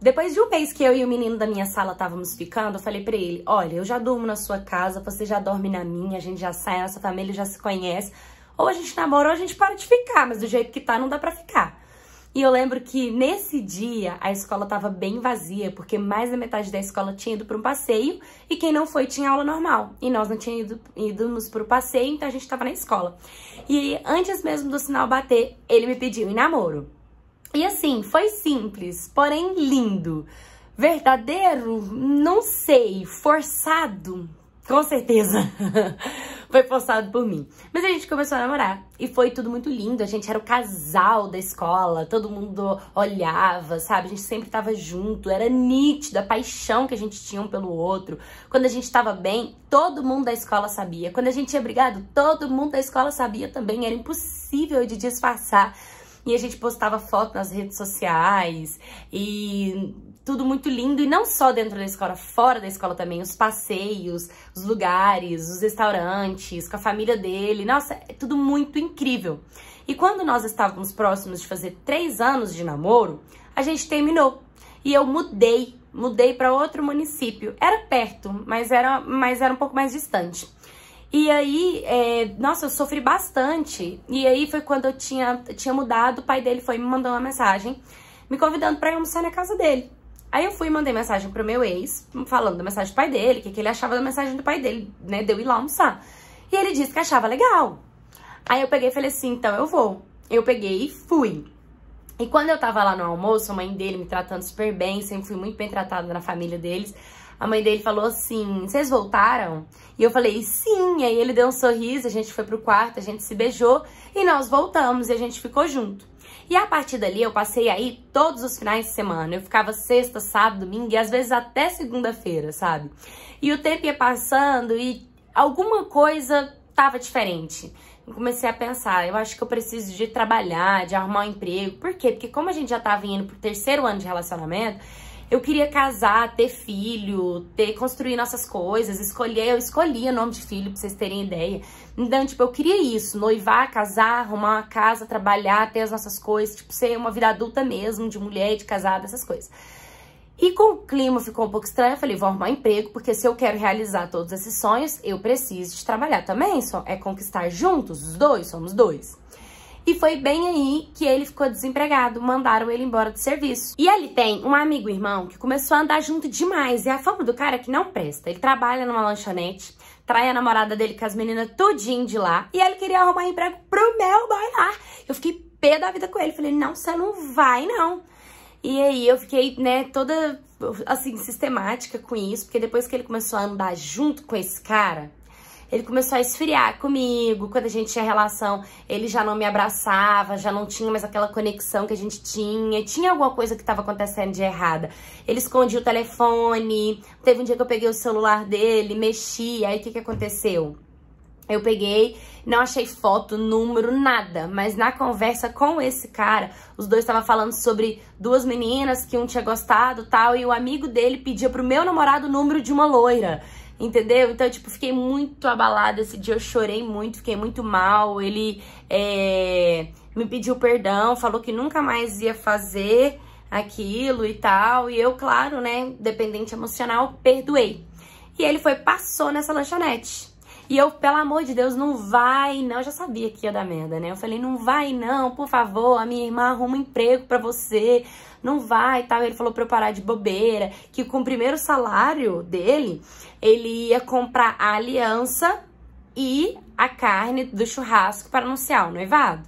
Depois de um mês que eu e o menino da minha sala estávamos ficando, eu falei para ele: Olha, eu já durmo na sua casa, você já dorme na minha, a gente já sai, a nossa família já se conhece. Ou a gente namora ou a gente para de ficar, mas do jeito que tá, não dá pra ficar. E eu lembro que nesse dia a escola estava bem vazia, porque mais da metade da escola tinha ido para um passeio e quem não foi tinha aula normal. E nós não tínhamos ido, ídamos para o passeio, então a gente estava na escola. E antes mesmo do sinal bater, ele me pediu em namoro. E assim, foi simples, porém lindo. Verdadeiro? Não sei. Forçado? Com certeza. foi forçado por mim. Mas a gente começou a namorar e foi tudo muito lindo. A gente era o casal da escola, todo mundo olhava, sabe? A gente sempre tava junto, era nítida a paixão que a gente tinha um pelo outro. Quando a gente tava bem, todo mundo da escola sabia. Quando a gente tinha brigado, todo mundo da escola sabia também. Era impossível de disfarçar e a gente postava foto nas redes sociais e tudo muito lindo. E não só dentro da escola, fora da escola também. Os passeios, os lugares, os restaurantes, com a família dele. Nossa, é tudo muito incrível. E quando nós estávamos próximos de fazer três anos de namoro, a gente terminou. E eu mudei, mudei para outro município. Era perto, mas era, mas era um pouco mais distante. E aí, é, nossa, eu sofri bastante. E aí foi quando eu tinha, tinha mudado, o pai dele foi me mandou uma mensagem me convidando para ir almoçar na casa dele. Aí eu fui e mandei mensagem pro meu ex, falando da mensagem do pai dele, o que, que ele achava da mensagem do pai dele, né, de eu ir lá almoçar. E ele disse que achava legal. Aí eu peguei e falei assim, então eu vou. Eu peguei e fui. E quando eu tava lá no almoço, a mãe dele me tratando super bem, sempre fui muito bem tratada na família deles a mãe dele falou assim: Vocês voltaram? E eu falei: Sim. E aí ele deu um sorriso, a gente foi pro quarto, a gente se beijou e nós voltamos e a gente ficou junto. E a partir dali eu passei aí todos os finais de semana. Eu ficava sexta, sábado, domingo e às vezes até segunda-feira, sabe? E o tempo ia passando e alguma coisa tava diferente. Eu comecei a pensar, eu acho que eu preciso de trabalhar, de arrumar um emprego. Por quê? Porque como a gente já tava indo pro terceiro ano de relacionamento, eu queria casar, ter filho, ter construir nossas coisas, escolher, eu escolhi o nome de filho pra vocês terem ideia. Então, tipo, eu queria isso, noivar, casar, arrumar uma casa, trabalhar, ter as nossas coisas, tipo, ser uma vida adulta mesmo, de mulher, de casada, essas coisas. E com o clima ficou um pouco estranho, eu falei, vou arrumar emprego, porque se eu quero realizar todos esses sonhos, eu preciso de trabalhar também, só é conquistar juntos, os dois, somos dois. E foi bem aí que ele ficou desempregado, mandaram ele embora do serviço. E ele tem um amigo irmão que começou a andar junto demais, e a fama do cara é que não presta. Ele trabalha numa lanchonete, trai a namorada dele com as meninas tudinho de lá, e ele queria arrumar emprego pro meu boy lá. Eu fiquei pé da vida com ele, falei, não, você não vai não. E aí eu fiquei, né, toda, assim, sistemática com isso, porque depois que ele começou a andar junto com esse cara, ele começou a esfriar comigo, quando a gente tinha relação, ele já não me abraçava, já não tinha mais aquela conexão que a gente tinha, tinha alguma coisa que estava acontecendo de errada. Ele escondia o telefone, teve um dia que eu peguei o celular dele, mexi, aí o que, que aconteceu? Eu peguei, não achei foto, número, nada. Mas na conversa com esse cara, os dois estavam falando sobre duas meninas que um tinha gostado tal. E o amigo dele pedia pro meu namorado o número de uma loira entendeu? Então, tipo, fiquei muito abalada esse dia, eu chorei muito, fiquei muito mal. Ele é, me pediu perdão, falou que nunca mais ia fazer aquilo e tal. E eu, claro, né, dependente emocional, perdoei. E ele foi, passou nessa lanchonete. E eu, pelo amor de Deus, não vai não. Eu já sabia que ia dar merda, né? Eu falei, não vai não, por favor, a minha irmã arruma um emprego pra você. Não vai e tal. Ele falou pra eu parar de bobeira. Que com o primeiro salário dele, ele ia comprar a aliança e a carne do churrasco para anunciar o noivado.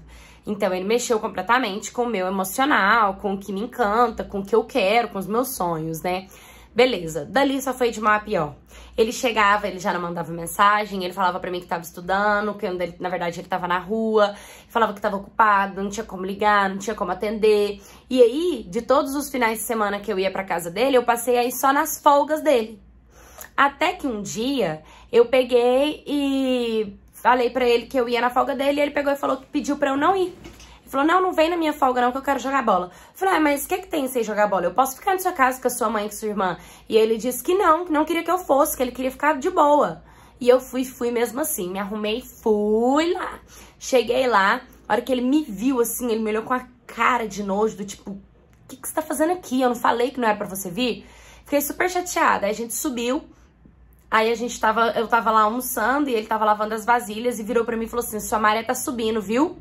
Então ele mexeu completamente com o meu emocional, com o que me encanta, com o que eu quero, com os meus sonhos, né? Beleza, dali só foi de mal pior. Ele chegava, ele já não mandava mensagem, ele falava para mim que tava estudando, que ele, na verdade ele tava na rua, falava que tava ocupado, não tinha como ligar, não tinha como atender. E aí, de todos os finais de semana que eu ia para casa dele, eu passei aí só nas folgas dele. Até que um dia eu peguei e falei para ele que eu ia na folga dele, e ele pegou e falou que pediu para eu não ir. Falou, não, não vem na minha folga não que eu quero jogar bola. Eu falei, ah, mas o que, que tem sem jogar bola? Eu posso ficar na sua casa com a sua mãe e com a sua irmã? E ele disse que não, que não queria que eu fosse, que ele queria ficar de boa. E eu fui, fui mesmo assim, me arrumei, fui lá. Cheguei lá, a hora que ele me viu assim, ele me olhou com a cara de nojo, do tipo, o que, que você tá fazendo aqui? Eu não falei que não era pra você vir? Fiquei super chateada, aí a gente subiu. Aí a gente tava, eu tava lá almoçando e ele tava lavando as vasilhas e virou pra mim e falou assim, sua maré tá subindo, viu?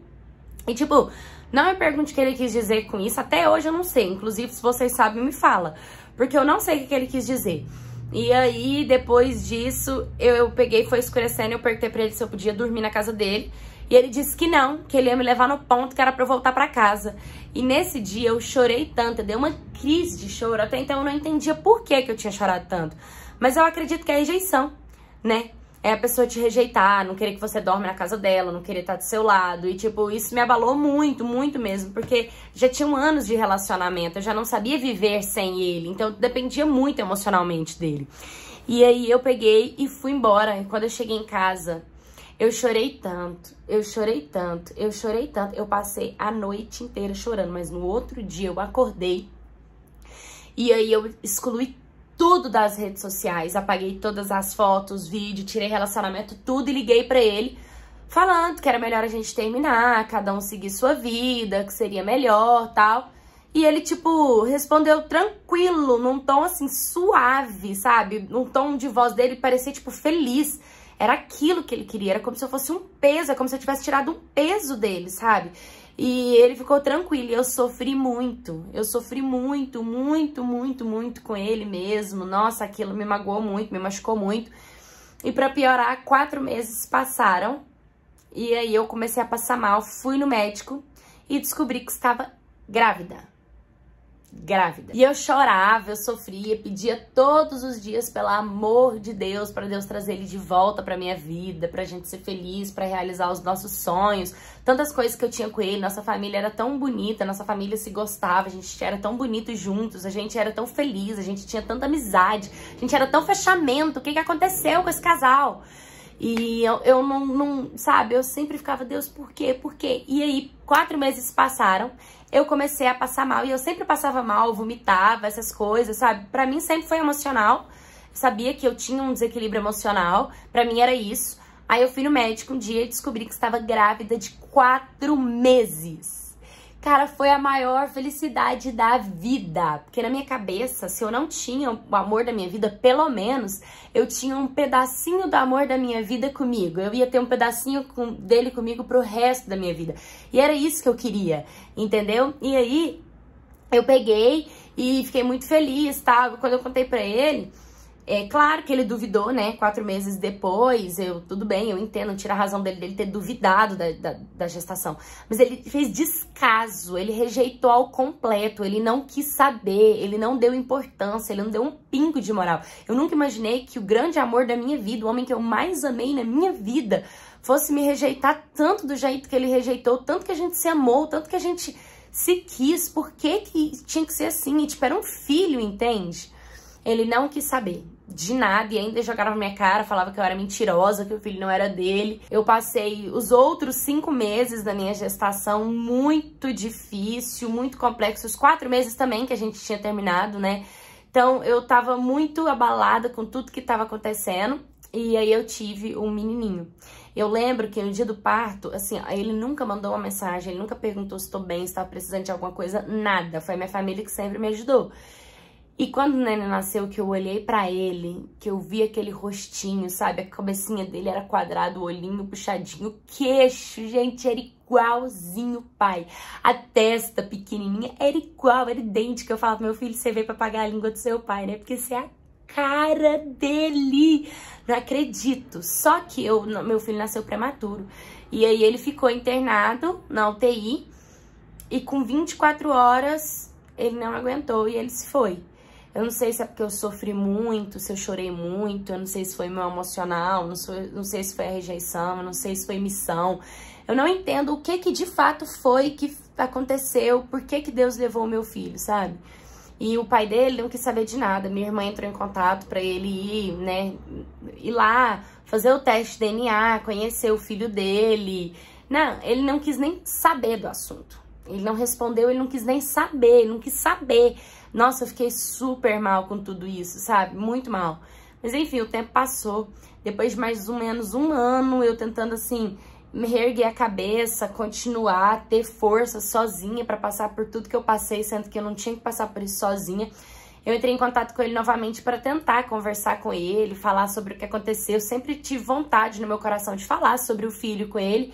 E tipo, não me pergunte o que ele quis dizer com isso, até hoje eu não sei. Inclusive, se vocês sabem, me fala. Porque eu não sei o que ele quis dizer. E aí, depois disso, eu, eu peguei, foi escurecendo, eu perguntei pra ele se eu podia dormir na casa dele. E ele disse que não, que ele ia me levar no ponto, que era pra eu voltar pra casa. E nesse dia eu chorei tanto, deu uma crise de choro. Até então eu não entendia por que, que eu tinha chorado tanto. Mas eu acredito que é a rejeição, né? é a pessoa te rejeitar, não querer que você dorme na casa dela, não querer estar do seu lado. E, tipo, isso me abalou muito, muito mesmo, porque já tinham anos de relacionamento, eu já não sabia viver sem ele, então dependia muito emocionalmente dele. E aí eu peguei e fui embora. E quando eu cheguei em casa, eu chorei tanto, eu chorei tanto, eu chorei tanto. Eu passei a noite inteira chorando, mas no outro dia eu acordei e aí eu excluí tudo das redes sociais, apaguei todas as fotos, vídeo, tirei relacionamento, tudo e liguei para ele falando que era melhor a gente terminar, cada um seguir sua vida, que seria melhor, tal. E ele tipo respondeu tranquilo, num tom assim suave, sabe? Num tom de voz dele parecia tipo feliz. Era aquilo que ele queria, era como se eu fosse um peso, é como se eu tivesse tirado um peso dele, sabe? E ele ficou tranquilo, e eu sofri muito. Eu sofri muito, muito, muito, muito com ele mesmo. Nossa, aquilo me magoou muito, me machucou muito. E para piorar, quatro meses passaram. E aí eu comecei a passar mal, fui no médico e descobri que estava grávida grávida. E eu chorava, eu sofria, pedia todos os dias pelo amor de Deus para Deus trazer ele de volta para minha vida, pra gente ser feliz, para realizar os nossos sonhos. Tantas coisas que eu tinha com ele, nossa família era tão bonita, nossa família se gostava, a gente era tão bonito juntos, a gente era tão feliz, a gente tinha tanta amizade, a gente era tão fechamento. O que que aconteceu com esse casal? E eu, eu não, não, sabe, eu sempre ficava, Deus, por quê? Por quê? E aí, quatro meses passaram, eu comecei a passar mal. E eu sempre passava mal, vomitava, essas coisas, sabe? Pra mim sempre foi emocional. Sabia que eu tinha um desequilíbrio emocional, pra mim era isso. Aí eu fui no médico um dia e descobri que estava grávida de quatro meses. Cara, foi a maior felicidade da vida. Porque na minha cabeça, se eu não tinha o amor da minha vida, pelo menos eu tinha um pedacinho do amor da minha vida comigo. Eu ia ter um pedacinho com, dele comigo pro resto da minha vida. E era isso que eu queria, entendeu? E aí eu peguei e fiquei muito feliz, tá? Quando eu contei pra ele. É claro que ele duvidou, né? Quatro meses depois, eu tudo bem, eu entendo, tira a razão dele, dele ter duvidado da, da, da gestação. Mas ele fez descaso, ele rejeitou ao completo, ele não quis saber, ele não deu importância, ele não deu um pingo de moral. Eu nunca imaginei que o grande amor da minha vida, o homem que eu mais amei na minha vida, fosse me rejeitar tanto do jeito que ele rejeitou, tanto que a gente se amou, tanto que a gente se quis, por que, que tinha que ser assim? E, tipo, era um filho, entende? Ele não quis saber de nada e ainda jogava minha cara, falava que eu era mentirosa, que o filho não era dele. Eu passei os outros cinco meses da minha gestação muito difícil, muito complexo. Os quatro meses também que a gente tinha terminado, né? Então eu tava muito abalada com tudo que tava acontecendo e aí eu tive um menininho. Eu lembro que no dia do parto, assim, ele nunca mandou uma mensagem, ele nunca perguntou se tô bem, se tava precisando de alguma coisa, nada. Foi minha família que sempre me ajudou. E quando o Nenê nasceu, que eu olhei para ele, que eu vi aquele rostinho, sabe? A cabecinha dele era quadrada, o olhinho puxadinho, o queixo, gente, era igualzinho pai. A testa pequenininha era igual, era idêntica. Eu falava, meu filho, você veio pra pagar a língua do seu pai, né? Porque você é a cara dele. Não acredito. Só que eu, meu filho nasceu prematuro. E aí ele ficou internado na UTI. E com 24 horas, ele não aguentou e ele se foi. Eu não sei se é porque eu sofri muito, se eu chorei muito, eu não sei se foi meu emocional, não, sou, não sei se foi a rejeição, não sei se foi missão. Eu não entendo o que que de fato foi que aconteceu, por que que Deus levou o meu filho, sabe? E o pai dele não quis saber de nada. Minha irmã entrou em contato para ele ir, né, ir lá fazer o teste de DNA, conhecer o filho dele. Não, ele não quis nem saber do assunto. Ele não respondeu, ele não quis nem saber, ele não quis saber. Nossa, eu fiquei super mal com tudo isso, sabe? Muito mal. Mas enfim, o tempo passou. Depois de mais ou menos um ano, eu tentando assim me reerguer a cabeça, continuar, ter força sozinha para passar por tudo que eu passei, sendo que eu não tinha que passar por isso sozinha. Eu entrei em contato com ele novamente para tentar conversar com ele, falar sobre o que aconteceu. Eu sempre tive vontade no meu coração de falar sobre o filho com ele.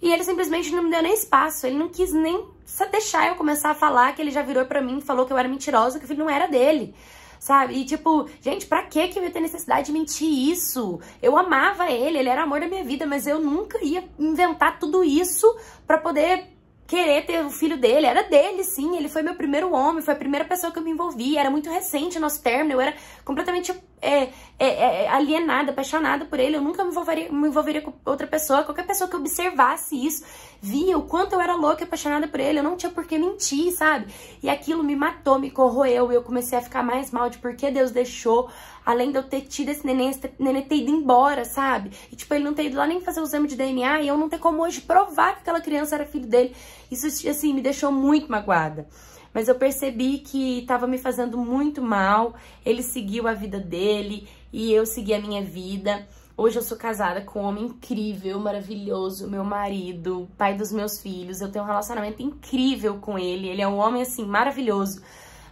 E ele simplesmente não me deu nem espaço, ele não quis nem só deixar eu começar a falar que ele já virou para mim e falou que eu era mentirosa, que o filho não era dele. Sabe? E tipo, gente, pra que que eu ia ter necessidade de mentir isso? Eu amava ele, ele era o amor da minha vida, mas eu nunca ia inventar tudo isso para poder querer ter o filho dele. Era dele, sim. Ele foi meu primeiro homem, foi a primeira pessoa que eu me envolvi. Era muito recente o nosso término. Eu era completamente é, é, é, é alienada, apaixonada por ele. Eu nunca me envolveria, me envolveria com outra pessoa, qualquer pessoa que observasse isso via o quanto eu era louca e apaixonada por ele, eu não tinha por que mentir, sabe? E aquilo me matou, me corroeu, e eu comecei a ficar mais mal de por que Deus deixou, além de eu ter tido esse neném, esse neném ter ido embora, sabe? E tipo, ele não ter ido lá nem fazer o exame de DNA, e eu não ter como hoje provar que aquela criança era filho dele. Isso, assim, me deixou muito magoada mas eu percebi que estava me fazendo muito mal. Ele seguiu a vida dele e eu segui a minha vida. Hoje eu sou casada com um homem incrível, maravilhoso, meu marido, pai dos meus filhos. Eu tenho um relacionamento incrível com ele. Ele é um homem, assim, maravilhoso.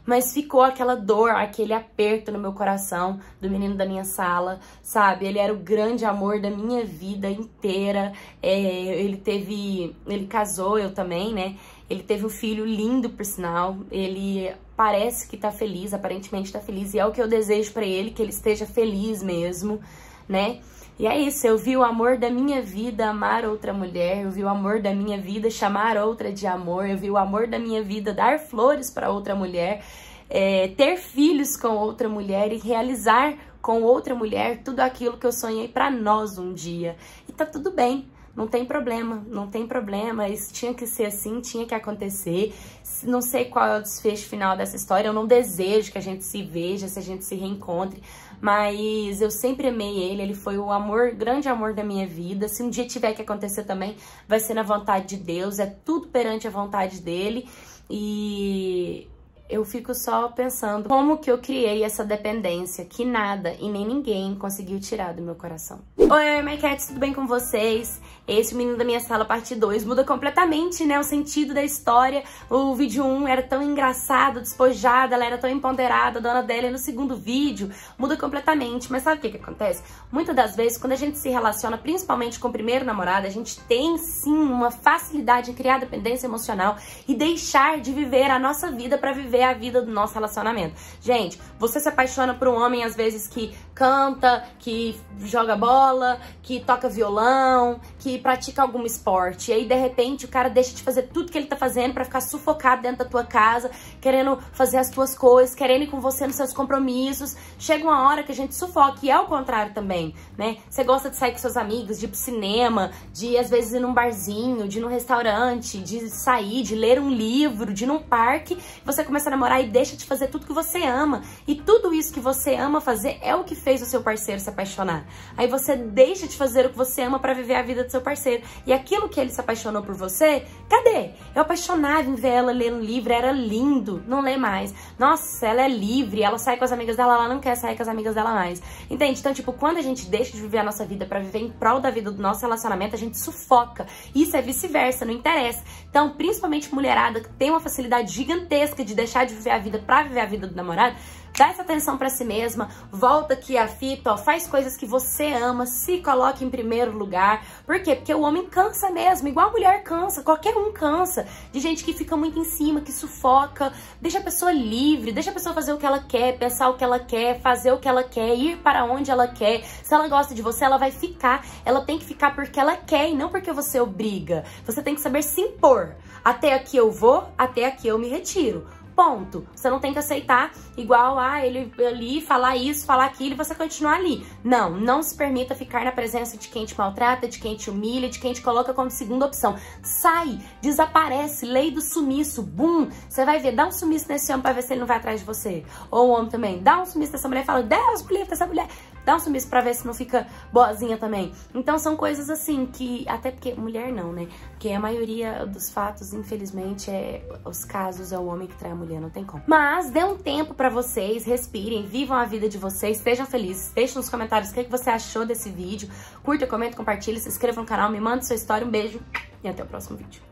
Mas ficou aquela dor, aquele aperto no meu coração do menino da minha sala, sabe? Ele era o grande amor da minha vida inteira. É, ele teve. Ele casou, eu também, né? Ele teve um filho lindo, por sinal. Ele parece que tá feliz, aparentemente tá feliz. E é o que eu desejo para ele, que ele esteja feliz mesmo, né? E é isso, eu vi o amor da minha vida amar outra mulher, eu vi o amor da minha vida chamar outra de amor, eu vi o amor da minha vida dar flores para outra mulher, é, ter filhos com outra mulher e realizar com outra mulher tudo aquilo que eu sonhei para nós um dia. E tá tudo bem, não tem problema, não tem problema, isso tinha que ser assim, tinha que acontecer. Não sei qual é o desfecho final dessa história, eu não desejo que a gente se veja, se a gente se reencontre, mas eu sempre amei ele, ele foi o amor, grande amor da minha vida. Se um dia tiver que acontecer também, vai ser na vontade de Deus, é tudo perante a vontade dele. E eu fico só pensando como que eu criei essa dependência que nada e nem ninguém conseguiu tirar do meu coração. Oi, my cats, tudo bem com vocês? Esse Menino da Minha Sala, parte 2, muda completamente, né, o sentido da história. O vídeo 1 um era tão engraçado, despojada, ela era tão empoderada, a dona dela, e no segundo vídeo muda completamente. Mas sabe o que que acontece? Muitas das vezes, quando a gente se relaciona, principalmente com o primeiro namorado, a gente tem, sim, uma facilidade em criar dependência emocional e deixar de viver a nossa vida para viver viver a vida do nosso relacionamento. Gente, você se apaixona por um homem, às vezes, que canta, que joga bola, que toca violão, que pratica algum esporte. E aí, de repente, o cara deixa de fazer tudo que ele tá fazendo para ficar sufocado dentro da tua casa, querendo fazer as tuas coisas, querendo ir com você nos seus compromissos. Chega uma hora que a gente sufoca, e é o contrário também, né? Você gosta de sair com seus amigos, de ir pro cinema, de às vezes ir num barzinho, de ir num restaurante, de sair, de ler um livro, de ir num parque, você começa começa a namorar e deixa de fazer tudo que você ama. E tudo isso que você ama fazer é o que fez o seu parceiro se apaixonar. Aí você deixa de fazer o que você ama para viver a vida do seu parceiro. E aquilo que ele se apaixonou por você, cadê? Eu apaixonava em ver ela lendo livro, era lindo. Não lê mais. Nossa, ela é livre, ela sai com as amigas dela, ela não quer sair com as amigas dela mais. Entende? Então, tipo, quando a gente deixa de viver a nossa vida para viver em prol da vida do nosso relacionamento, a gente sufoca. Isso é vice-versa, não interessa. Então, principalmente mulherada que tem uma facilidade gigantesca de deixar deixar de viver a vida pra viver a vida do namorado, dá essa atenção para si mesma, volta aqui a fita, ó, faz coisas que você ama, se coloque em primeiro lugar. Por quê? Porque o homem cansa mesmo, igual a mulher cansa, qualquer um cansa, de gente que fica muito em cima, que sufoca, deixa a pessoa livre, deixa a pessoa fazer o que ela quer, pensar o que ela quer, fazer o que ela quer, ir para onde ela quer. Se ela gosta de você, ela vai ficar. Ela tem que ficar porque ela quer e não porque você obriga. Você tem que saber se impor. Até aqui eu vou, até aqui eu me retiro. Ponto. Você não tem que aceitar igual a ah, ele ali falar isso, falar aquilo e você continuar ali. Não, não se permita ficar na presença de quem te maltrata, de quem te humilha, de quem te coloca como segunda opção. Sai, desaparece, lei do sumiço, bum. Você vai ver, dá um sumiço nesse homem pra ver se ele não vai atrás de você. Ou o homem também, dá um sumiço nessa mulher e fala, Deus, mulher, essa mulher dá um sumiço pra ver se não fica boazinha também. Então são coisas assim que, até porque mulher não, né? Porque a maioria dos fatos, infelizmente, é os casos é o homem que trai a mulher, não tem como. Mas dê um tempo pra vocês, respirem, vivam a vida de vocês, sejam felizes. Deixem nos comentários o que, é que você achou desse vídeo. Curta, comenta, compartilha, se inscreva no canal, me manda sua história. Um beijo e até o próximo vídeo.